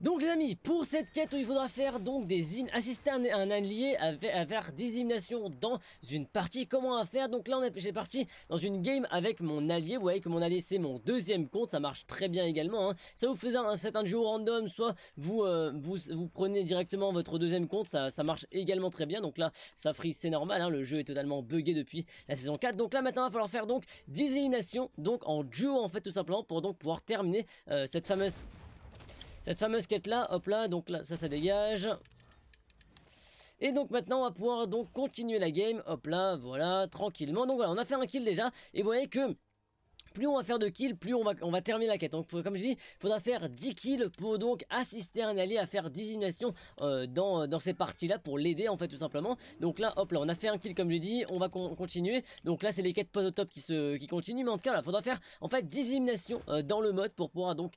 Donc les amis, pour cette quête où il faudra faire donc des in assister un, un allié à, à, faire des éliminations dans une partie, comment à faire Donc là on j'ai parti dans une game avec mon allié, vous voyez que mon allié c'est mon deuxième compte, ça marche très bien également. Hein. Ça vous faisait un, certain jeu random, soit euh, vous, vous, prenez directement votre deuxième compte, ça, marche également très bien. Donc là ça frise, c'est normal, hein. le jeu est totalement buggé depuis la saison 4. Donc là maintenant il va falloir faire donc 10 éliminations, donc en duo en fait tout simplement, pour donc pouvoir terminer euh, cette fameuse cette fameuse quête là, hop là, donc là, ça, ça dégage. Et donc maintenant on va pouvoir donc continuer la game, hop là, voilà, tranquillement. Donc voilà, on a fait un kill déjà, et vous voyez que plus on va faire de kills, plus on va, va terminer la quête. Donc comme je dis, il faudra faire 10 kills pour donc assister un allié à faire 10 éliminations euh, euh, dans, ces parties-là pour l'aider en fait tout simplement. Donc là, hop là, on a fait un kill comme je dis, on va continuer. Donc là, c'est les quêtes post au top qui, qui continuent. Mais en tout cas, il faudra faire en fait 10 éliminations euh, dans le mode pour pouvoir donc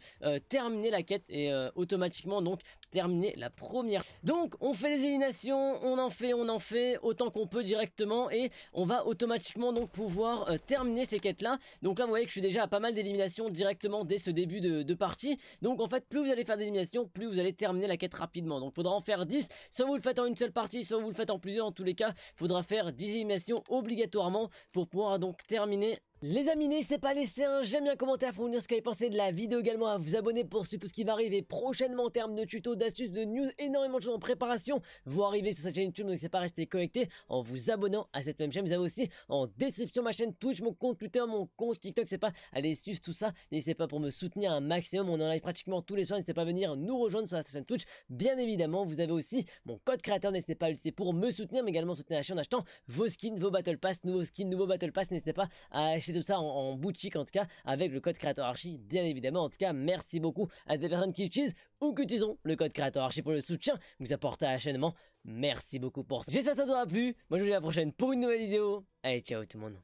terminer la quête et automatiquement donc terminer la première. Donc on fait des éliminations, on en fait, on en fait autant qu'on peut directement et on va automatiquement donc pouvoir terminer ces quêtes-là. Donc là, vous voyez que je suis déjà à pas mal d'éliminations directement dès ce début de, partie. Donc en fait, plus vous allez faire d'éliminations, plus vous allez terminer la quête rapidement. Donc faudra en faire 10. Soit vous le faites en une seule partie, soit vous le faites en plusieurs. En tous les cas, faudra faire 10 éliminations obligatoirement pour pouvoir donc terminer les amis, n'hésitez pas à laisser un j'aime bien, un commentaire pour nous dire ce que vous avez pensé de la vidéo également, à vous abonner pour suivre tout ce qui va arriver prochainement en termes de tutos, d'astuces, de news, énormément de choses en préparation. Vous arrivez sur cette chaîne YouTube, n'hésitez pas à rester connecté en vous abonnant à cette même chaîne. Vous avez aussi en description ma chaîne Twitch, mon compte Twitter, mon compte TikTok, c'est pas aller suivre tout ça. N'hésitez pas pour me soutenir un maximum, on en live pratiquement tous les soirs, n'hésitez pas à venir nous rejoindre sur la chaîne Twitch. Bien évidemment, vous avez aussi mon code créateur, n'hésitez pas à l'utiliser pour me soutenir, mais également soutenir la chaîne en achetant vos skins, vos battle pass, nouveaux skins, nouveaux battle pass, n'hésitez pas à acheter tout ça en, boutique en tout cas avec le code créateur archi bien évidemment. En tout cas, merci beaucoup à des personnes qui utilisent ou qui utilisent le code créateur archi pour le soutien que vous apportez à l'achèvement Merci beaucoup pour ça. J'espère que ça t'aura aura plu. Moi je vous dis à la prochaine pour une nouvelle vidéo. Allez, ciao tout le monde.